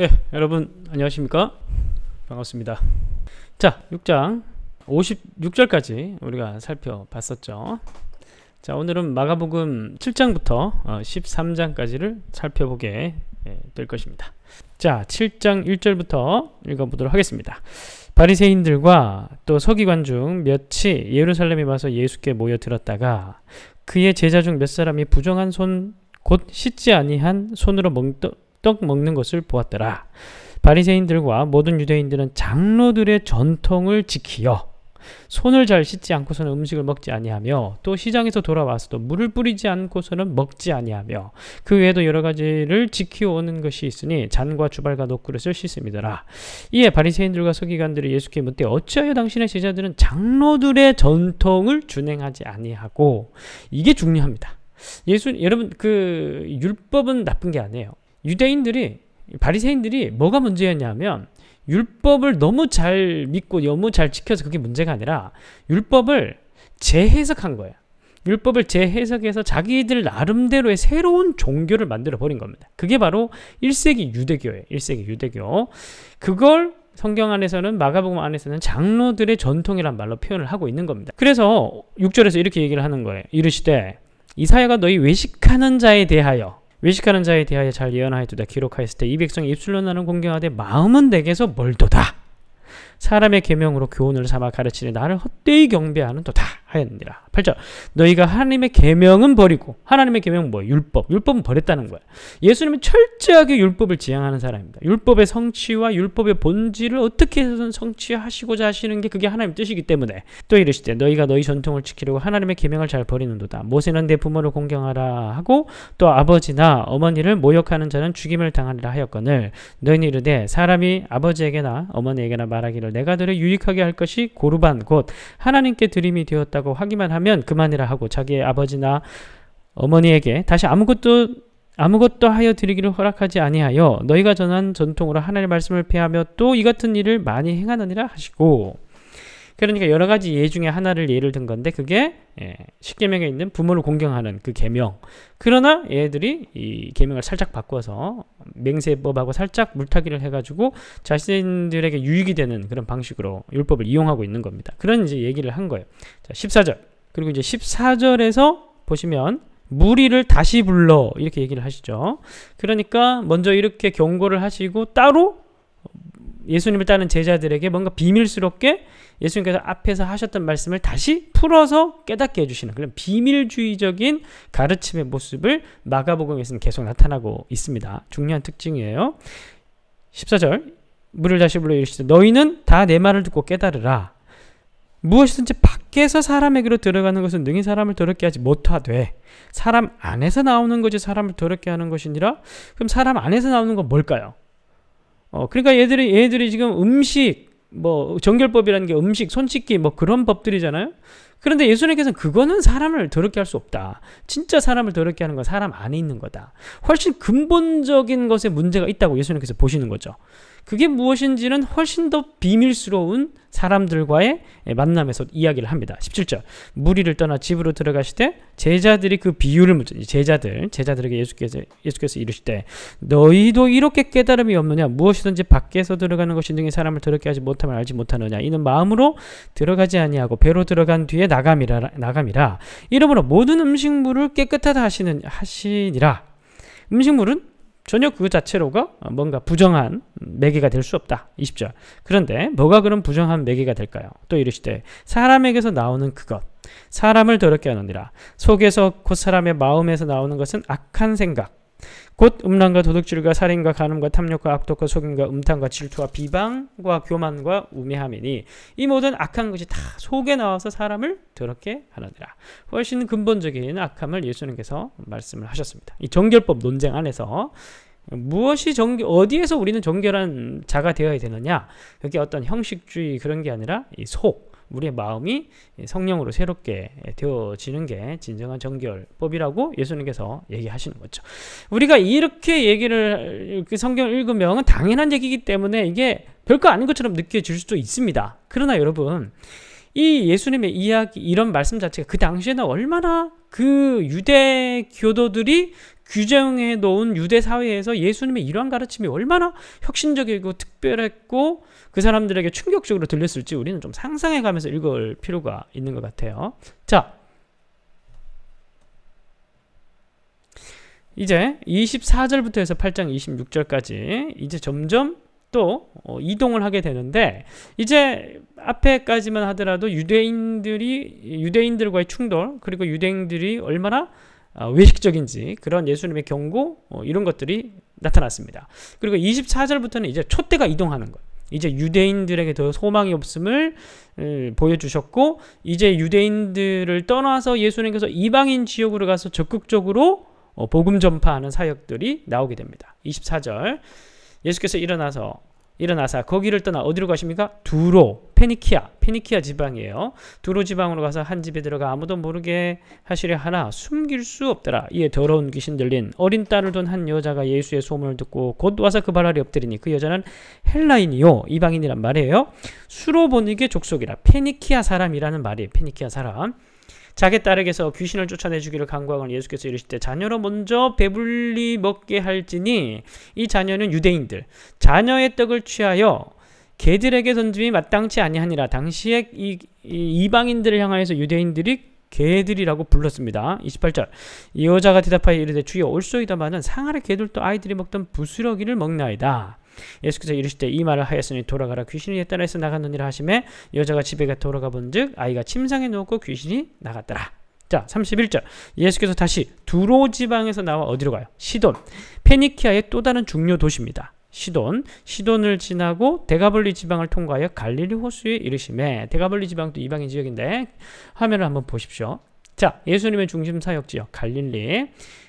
네, 여러분 안녕하십니까? 반갑습니다. 자, 6장 56절까지 우리가 살펴봤었죠. 자, 오늘은 마가복음 7장부터 13장까지를 어, 살펴보게 예, 될 것입니다. 자, 7장 1절부터 읽어보도록 하겠습니다. 바리새인들과 또 서기관 중 몇이 예루살렘에 와서 예수께 모여들었다가 그의 제자 중 몇 사람이 부정한 손곧 씻지 아니한 손으로 멍떠 떡 먹는 것을 보았더라. 바리새인들과 모든 유대인들은 장로들의 전통을 지키어 손을 잘 씻지 않고서는 음식을 먹지 아니하며 또 시장에서 돌아와서도 물을 뿌리지 않고서는 먹지 아니하며 그 외에도 여러 가지를 지키오는 것이 있으니 잔과 주발과 녹그릇을 씻음이더라 이에 바리새인들과 서기관들이 예수께 묻되 어찌하여 당신의 제자들은 장로들의 전통을 준행하지 아니하고 이게 중요합니다 예수 여러분 그 율법은 나쁜 게 아니에요 유대인들이 바리새인들이 뭐가 문제였냐면 율법을 너무 잘 믿고 너무 잘 지켜서 그게 문제가 아니라 율법을 재해석한 거예요. 율법을 재해석해서 자기들 나름대로의 새로운 종교를 만들어 버린 겁니다. 그게 바로 1세기 유대교예요. 1세기 유대교. 그걸 성경 안에서는 마가복음 안에서는 장로들의 전통이란 말로 표현을 하고 있는 겁니다. 그래서 6절에서 이렇게 얘기를 하는 거예요. 이르시되 이사야가 너희 외식하는 자에 대하여 외식하는 자에 대하여 잘 예언하였도다 기록하였을 때 이 백성이 입술로 나는 공경하되 마음은 내게서 멀도다 사람의 계명으로 교훈을 삼아 가르치니 나를 헛되이 경배하는 도다 하였느니라. 8절 너희가 하나님의 계명은 버리고 하나님의 계명은 뭐 율법. 율법은 버렸다는 거야. 예수님은 철저하게 율법을 지향하는 사람입니다. 율법의 성취와 율법의 본질을 어떻게 해서든 성취하시고자 하시는 게 그게 하나님 뜻이기 때문에 또 이르시되 너희가 너희 전통을 지키려고 하나님의 계명을 잘 버리는도다. 모세는 내 부모를 공경하라 하고 또 아버지나 어머니를 모욕하는 자는 죽임을 당하리라 하였거늘 너희는 이르되 사람이 아버지에게나 어머니에게나 말하기를 자들 내가 들을 유익하게 할 것이 고르반 곧 하나님께 드림이 되었다고 하기만 하면 그만이라 하고 자기의 아버지나 어머니에게 다시 아무것도 아무것도 하여 드리기를 허락하지 아니하여 너희가 전한 전통으로 하나님의 말씀을 피하며또 이 같은 일을 많이 행하느니라 하시고 그러니까 여러 가지 예 중에 하나를 예를 든 건데 그게 예, 십계명에 있는 부모를 공경하는 그 계명. 그러나 얘들이 이 계명을 살짝 바꿔서 맹세법하고 살짝 물타기를 해가지고 자신들에게 유익이 되는 그런 방식으로 율법을 이용하고 있는 겁니다. 그런 이제 얘기를 한 거예요. 자, 14절. 그리고 이제 14절에서 보시면 무리를 다시 불러 이렇게 얘기를 하시죠. 그러니까 먼저 이렇게 경고를 하시고 따로 예수님을 따는 제자들에게 뭔가 비밀스럽게 예수님께서 앞에서 하셨던 말씀을 다시 풀어서 깨닫게 해주시는 그런 비밀주의적인 가르침의 모습을 마가복음에서는 계속 나타나고 있습니다. 중요한 특징이에요. 14절 물을 다시 불러 이르시되 너희는 다 내 말을 듣고 깨달으라. 무엇이든지 밖에서 사람에게로 들어가는 것은 능히 사람을 더럽게 하지 못하되 사람 안에서 나오는 것이 사람을 더럽게 하는 것이니라 그럼 사람 안에서 나오는 건 뭘까요? 어, 그러니까 얘들이, 얘들이 지금 음식, 뭐, 정결법이라는 게 음식, 손씻기, 뭐 그런 법들이잖아요? 그런데 예수님께서는 그거는 사람을 더럽게 할 수 없다. 진짜 사람을 더럽게 하는 건 사람 안에 있는 거다. 훨씬 근본적인 것에 문제가 있다고 예수님께서 보시는 거죠. 그게 무엇인지는 훨씬 더 비밀스러운 사람들과의 예, 만남에서 이야기를 합니다. 17절. 무리를 떠나 집으로 들어가시되 제자들이 그 비유를 묻으 제자들 제자들에게 예수께서 예수께서 이르실때 너희도 이렇게 깨달음이 없느냐 무엇이든지 밖에서 들어가는 것이 능히 사람을 더럽게 하지 못하면 알지 못하느냐 이는 마음으로 들어가지 아니하고 배로 들어간 뒤에 나감이라 나감이라 이러므로 모든 음식물을 깨끗하다 하시는 하시니라 음식물은 전혀 그 자체로가 뭔가 부정한 매개가 될 수 없다. 20절. 그런데 뭐가 그런 부정한 매개가 될까요? 또 이르시되 사람에게서 나오는 그것 사람을 더럽게 하느니라 속에서 곧 사람의 마음에서 나오는 것은 악한 생각 곧 음란과 도둑질과 살인과 간음과 탐욕과 악독과 속임과 음탕과 질투와 비방과 교만과 우매함이니 이 모든 악한 것이 다 속에 나와서 사람을 더럽게 하느니라. 훨씬 근본적인 악함을 예수님께서 말씀을 하셨습니다. 이 정결법 논쟁 안에서 무엇이 정결, 어디에서 우리는 정결한 자가 되어야 되느냐? 그게 어떤 형식주의 그런 게 아니라 이 속, 우리의 마음이 성령으로 새롭게 되어지는 게 진정한 정결법이라고 예수님께서 얘기하시는 거죠. 우리가 이렇게 얘기를 이렇게 그 성경을 읽으면 당연한 얘기이기 때문에 이게 별거 아닌 것처럼 느껴질 수도 있습니다. 그러나 여러분, 이 예수님의 이야기 이런 말씀 자체가 그 당시에는 얼마나 그 유대 교도들이 규정해 놓은 유대 사회에서 예수님의 이러한 가르침이 얼마나 혁신적이고 특별했고 그 사람들에게 충격적으로 들렸을지 우리는 좀 상상해 가면서 읽을 필요가 있는 것 같아요. 자. 이제 24절부터 해서 8장 26절까지 이제 점점 또 어, 이동을 하게 되는데 이제 앞에까지만 하더라도 유대인들이 유대인들과의 충돌 그리고 유대인들이 얼마나 아, 외식적인지 그런 예수님의 경고 어, 이런 것들이 나타났습니다. 그리고 24절부터는 이제 촛대가 이동하는 것. 이제 유대인들에게 더 소망이 없음을 음, 보여주셨고 이제 유대인들을 떠나서 예수님께서 이방인 지역으로 가서 적극적으로 어, 복음 전파하는 사역들이 나오게 됩니다. 24절 예수께서 일어나서 일어나사 거기를 떠나 어디로 가십니까? 두로 페니키아 페니키아 지방이에요. 두로 지방으로 가서 한 집에 들어가 아무도 모르게 하시려 하나 숨길 수 없더라. 이에 더러운 귀신 들린 어린 딸을 둔 한 여자가 예수의 소문을 듣고 곧 와서 그발 아래 엎드리니 그 여자는 헬라인이요 이방인이란 말이에요. 수로보니게 족속이라 페니키아 사람이라는 말이에요. 페니키아 사람. 자기 딸에게서 귀신을 쫓아내주기를 강구하거나 예수께서 이르실 때 자녀로 먼저 배불리 먹게 할지니 이 자녀는 유대인들 자녀의 떡을 취하여 개들에게 던짐이 마땅치 아니하니라 당시에 이, 이 이방인들을 향하여서 유대인들이 개들이라고 불렀습니다. 28절 이 여자가 대답하여 이르되 주여 올소이다마는 상아의 개들도 아이들이 먹던 부스러기를 먹나이다. 예수께서 이르시되 이 말을 하였으니 돌아가라 귀신이 따라서 나갔느니라 하시매 여자가 집에 가 돌아가 본즉 아이가 침상에 누웠고 귀신이 나갔더라. 자 31절 예수께서 다시 두로 지방에서 나와 어디로 가요? 시돈 페니키아의 또 다른 중요 도시입니다. 시돈, 시돈을 지나고 대가블리 지방을 통과하여 갈릴리 호수에 이르심에 대가블리 지방도 이방인 지역인데 화면을 한번 보십시오. 자, 예수님의 중심 사역 지역 갈릴리.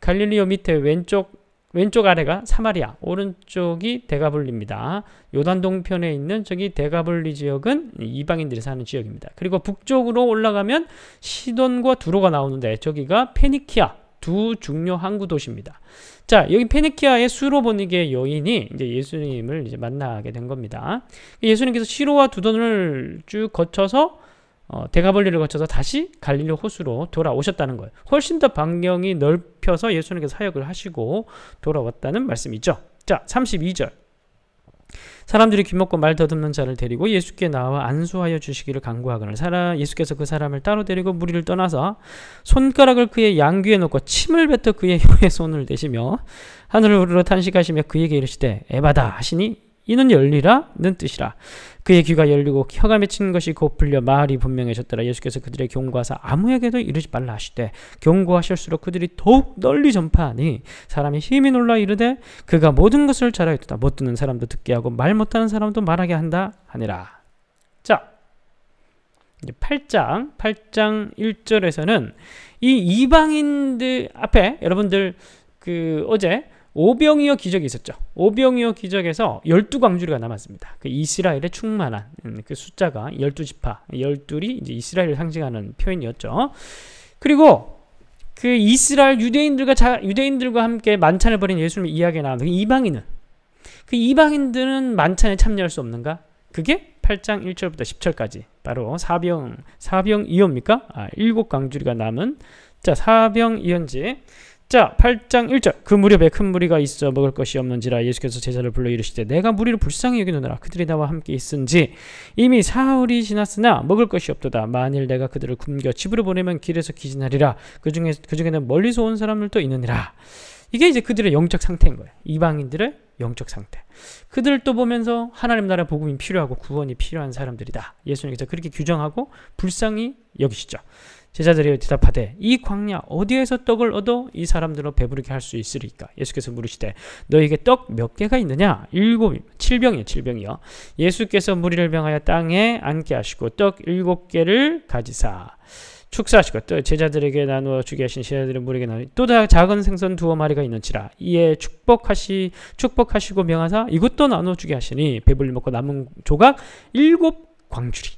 갈릴리요 밑에 왼쪽 왼쪽 아래가 사마리아, 오른쪽이 대가블리입니다 요단 동편에 있는 저기 대가블리 지역은 이방인들이 사는 지역입니다. 그리고 북쪽으로 올라가면 시돈과 두로가 나오는데 저기가 페니키아, 두 중요 항구 도시입니다. 자, 여기 페니키아의 수로보닉의 여인이 이제 예수님을 이제 만나게 된 겁니다. 그 예수님께서 시로와 두돈을 쭉 거쳐서 어, 대가벌리를 거쳐서 다시 갈릴리 호수로 돌아오셨다는 거예요. 훨씬 더 반경이 넓혀서 예수님께서 사역을 하시고 돌아왔다는 말씀이죠. 자, 32절. 사람들이 귀 먹고 말 더듬는 자를 데리고 예수께 나와 안수하여 주시기를 간구하거늘 사람 예수께서 그 사람을 따로 데리고 무리를 떠나서 손가락을 그의 양귀에 놓고 침을 뱉어 그의 혀에 손을 대시며 하늘을 우르르 탄식하시며 그에게 이르시되 에바다 하시니 이는 열리라는 뜻이라 그의 귀가 열리고 혀가 맺힌 것이 곧 풀려 말이 분명해졌더라. 예수께서 그들의 경고하사 아무에게도 이르지 말라 하시되 경고하실수록 그들이 더욱 널리 전파하니 사람이 힘이 놀라 이르되 그가 모든 것을 잘하였다못 듣는 사람도 듣게 하고 말 못하는 사람도 말하게 한다 하니라. 자 이제 8장 8장 1절에서는 이 이방인들 앞에 여러분들 그 어제 오병이어 기적이 있었죠. 오병이어 기적에서 12광주리가 남았습니다. 그 이스라엘에 충만한 음, 그 숫자가 12지파, 12이 이제 이스라엘을 상징하는 표현이었죠. 그리고 그 이스라엘 유대인들과 자, 유대인들과 함께 만찬을 벌인 예수님 이야기에 나오는 그 이방인은 그 이방인들은 만찬에 참여할 수 없는가? 그게 8장 1절부터 10절까지 바로 사병 사병 이어니까 아, 일 광주리가 남은 자 사병 이언지 자 8장 1절 그 무렵에 큰 무리가 있어 먹을 것이 없는지라 예수께서 제자를 불러 이르시되 내가 무리를 불쌍히 여기노라 그들이 나와 함께 있은지 이미 사흘이 지났으나 먹을 것이 없도다 만일 내가 그들을 굶겨 집으로 보내면 길에서 기진하리라 그중에 그중에는 멀리서 온 사람들도 있느니라 이게 이제 그들의 영적 상태인 거예요 이방인들의 영적 상태 그들 또 보면서 하나님 나라 복음이 필요하고 구원이 필요한 사람들이다 예수님께서 그렇게 규정하고 불쌍히 여기시죠 제자들이 대답하되 이 광야 어디에서 떡을 얻어 이 사람들로 배부르게 할 수 있으리까 예수께서 물으시되 너에게 떡 몇 개가 있느냐 일곱 칠병이요 칠병이요 예수께서 무리를 명하여 땅에 앉게 하시고 떡 일곱 개를 가지사 축사하시고 또 제자들에게 나누어 주게 하신 제자들은 무리에게 나누니 또 작은 생선 두어 마리가 있는지라 이에 축복하시 축복하시고 명하사 이것도 나누어 주게 하시니 배불리 먹고 남은 조각 일곱 광주리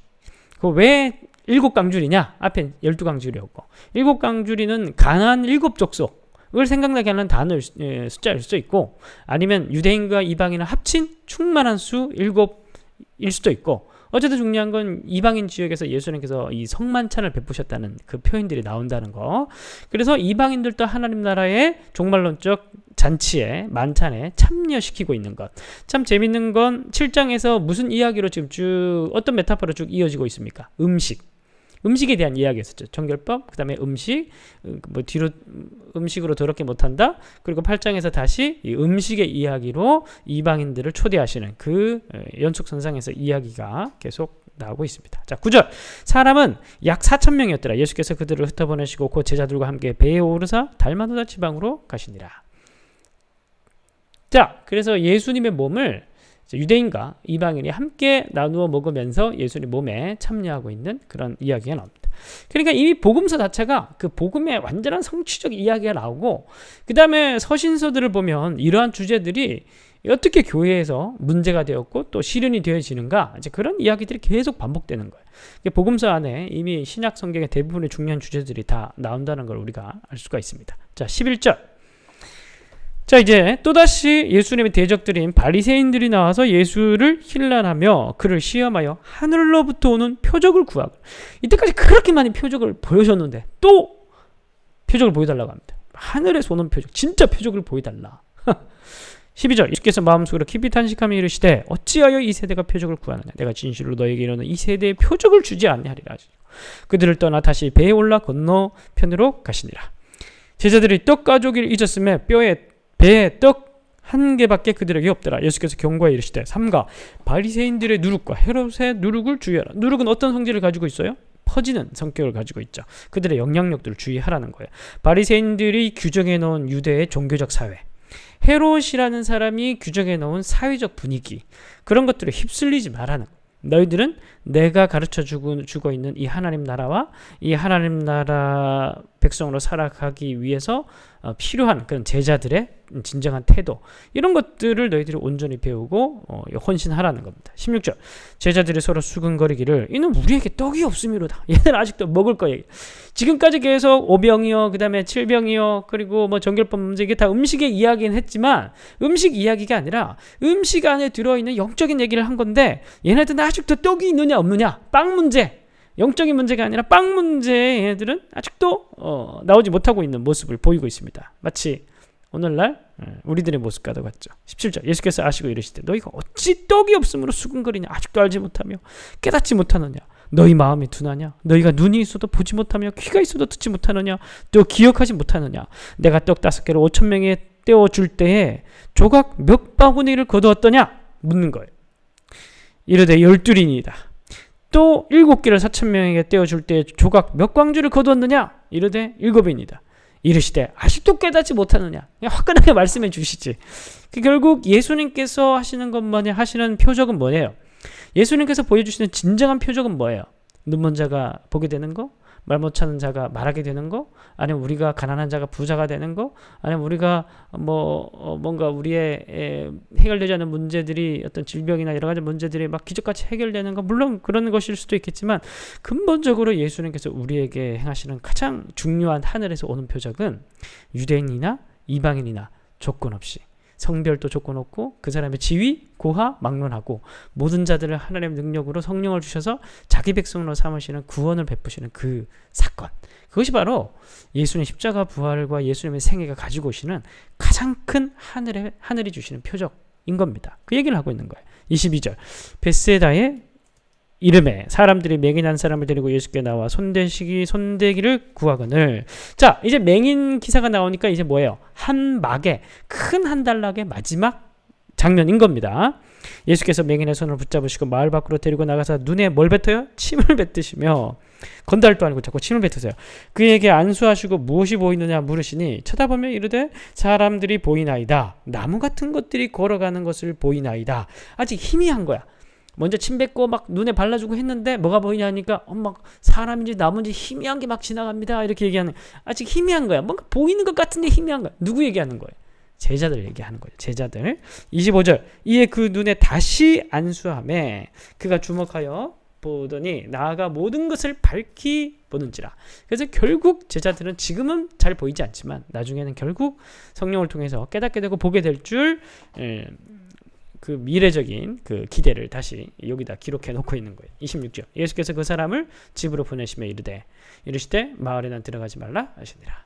그왜 일곱 강줄이냐? 앞엔 열두 강줄이었고 일곱 강줄이는 강한 일곱 족속을 생각나게 하는 단어 예, 숫자일 수도 있고 아니면 유대인과 이방인을 합친 충만한 수 일곱일 수도 있고 어쨌든 중요한 건 이방인 지역에서 예수님께서 이 성만찬을 베푸셨다는 그 표현들이 나온다는 거. 그래서 이방인들도 하나님 나라의 종말론적 잔치에 만찬에 참여시키고 있는 것. 참 재밌는 건 7장에서 무슨 이야기로 지금 쭉 어떤 메타포로 쭉 이어지고 있습니까? 음식. 음식에 대한 이야기였었죠. 정결법, 음, 그 다음에 음식, 뭐 뒤로 음식으로 더럽게 못한다. 그리고 8장에서 다시 음식의 이야기로 이방인들을 초대하시는 그 연속선상에서 이야기가 계속 나오고 있습니다. 자, 9절. 사람은 약 4천 명이었더라. 예수께서 그들을 흩어보내시고 곧 제자들과 함께 배에 오르사 달마노다 지방으로 가시니라. 자, 그래서 예수님의 몸을 유대인과 이방인이 함께 나누어 먹으면서 예수님 몸에 참여하고 있는 그런 이야기가 나옵니다. 그러니까 이미 복음서 자체가 그 복음의 완전한 성취적 이야기가 나오고 그 다음에 서신서들을 보면 이러한 주제들이 어떻게 교회에서 문제가 되었고 또 실현이 되어지는가 이제 그런 이야기들이 계속 반복되는 거예요. 복음서 안에 이미 신약 성경의 대부분의 중요한 주제들이 다 나온다는 걸 우리가 알 수가 있습니다. 자 11절 자 이제 또다시 예수님의 대적들인 바리새인들이 나와서 예수를 힐난하며 그를 시험하여 하늘로부터 오는 표적을 구하고 이때까지 그렇게 많이 표적을 보여줬는데 또 표적을 보여달라고 합니다. 하늘에서 오는 표적, 진짜 표적을 보여달라. 12절 예수께서 마음속으로 깊이 탄식하며 이르시되 어찌하여 이 세대가 표적을 구하느냐 내가 진실로 너에게 이르는 이세대의 표적을 주지 아니하리라 그들을 떠나 다시 배에 올라 건너편으로 가시니라 제자들이 떡가족을 잊었음에 뼈에 배에 예, 떡한 개밖에 그들에게 없더라. 예수께서 경고에 이르시되 삼가 바리새인들의 누룩과 헤롯의 누룩을 주의하라. 누룩은 어떤 성질을 가지고 있어요? 퍼지는 성격을 가지고 있죠. 그들의 영향력들을 주의하라는 거예요. 바리새인들이 규정해 놓은 유대의 종교적 사회, 헤롯이라는 사람이 규정해 놓은 사회적 분위기 그런 것들을 휩쓸리지 말라는 너희들은 내가 가르쳐 주고, 주고 있는 이 하나님 나라와 이 하나님 나라 백성으로 살아가기 위해서 어, 필요한 그런 제자들의 진정한 태도 이런 것들을 너희들이 온전히 배우고 어, 헌신하라는 겁니다. 16절 제자들이 서로 수근거리기를 이는 우리에게 떡이 없음이로다. 얘는 아직도 먹을 거예요. 지금까지 계속 오병이요 그 다음에 칠병이요 그리고 뭐 정결법 문제 이게 다 음식의 이야기는 했지만 음식 이야기가 아니라 음식 안에 들어있는 영적인 얘기를 한 건데 얘네들은 아직도 떡이 있느냐 없느냐 빵 문제 영적인 문제가 아니라 빵 문제의 애들은 아직도 어, 나오지 못하고 있는 모습을 보이고 있습니다. 마치 오늘날 예, 우리들의 모습과도 같죠. 17절 예수께서 아시고 이르시되 너희가 어찌 떡이 없으로 수근거리냐 아직도 알지 못하며 깨닫지 못하느냐 너희 마음이 둔하냐 너희가 눈이 있어도 보지 못하며 귀가 있어도 듣지 못하느냐 또 기억하지 못하느냐 내가 떡 다섯 개를 오천 명에 떼어 줄 때에 조각 몇 바구니를 거두었더냐 묻는 거예요. 이르되 열두리니이다. 또 일곱 개를 사천 명에게 떼어줄 때 조각 몇 광주를 거두었느냐? 이르되 일곱입니다. 이르시되 아직도 깨닫지 못하느냐? 화끈하게 말씀해 주시지. 그 결국 예수님께서 하시는 것만이 하시는 표적은 뭐예요? 예수님께서 보여주시는 진정한 표적은 뭐예요? 눈먼 자가 보게 되는 거? 말 못하는 자가 말하게 되는 거 아니면 우리가 가난한 자가 부자가 되는 거 아니면 우리가 뭐 어, 뭔가 우리의 에, 해결되지 않은 문제들이 어떤 질병이나 여러 가지 문제들이 막 기적같이 해결되는 거 물론 그런 것일 수도 있겠지만 근본적으로 예수님께서 우리에게 행하시는 가장 중요한 하늘에서 오는 표적은 유대인이나 이방인이나 조건 없이 성별도 조건 없고 그 사람의 지위, 고하, 막론하고 모든 자들을 하나님의 능력으로 성령을 주셔서 자기 백성으로 삼으시는 구원을 베푸시는 그 사건. 그것이 바로 예수님의 십자가 부활과 예수님의 생애가 가지고 오시는 가장 큰 하늘에, 하늘이 주시는 표적인 겁니다. 그 얘기를 하고 있는 거예요. 22절. 베세다의 이름에 사람들이 맹인한 사람을 데리고 예수께 나와 손대시기 손대기를 구하거늘 자 이제 맹인 기사가 나오니까 이제 뭐예요 한 막에 큰 한 달락의 마지막 장면인 겁니다 예수께서 맹인의 손을 붙잡으시고 마을 밖으로 데리고 나가서 눈에 뭘 뱉어요? 침을 뱉으시며 건달도 아니고 자꾸 침을 뱉으세요. 그에게 안수하시고 무엇이 보이느냐 물으시니 쳐다보면 이르되 사람들이 보이나이다. 나무 같은 것들이 걸어가는 것을 보이나이다. 아직 희미한 거야. 먼저 침 뱉고 막 눈에 발라주고 했는데 뭐가 보이냐 하니까 엄막 사람인지 나무인지 희미한 게 막 지나갑니다. 이렇게 얘기하는 아직 희미한 거야. 뭔가 보이는 것 같은데 희미한 거야. 누구 얘기하는 거예요? 제자들 얘기하는 거예요. 제자들. 25절 이에 그 눈에 다시 안수함에 그가 주목하여 보더니 나아가 모든 것을 밝히 보는지라. 그래서 결국 제자들은 지금은 잘 보이지 않지만 나중에는 결국 성령을 통해서 깨닫게 되고 보게 될줄 음, 예, 그 미래적인 그 기대를 다시 여기다 기록해 놓고 있는 거예요. 26절. 예수께서 그 사람을 집으로 보내시며 이르되 이르시되 마을에 난 들어가지 말라 하시니라.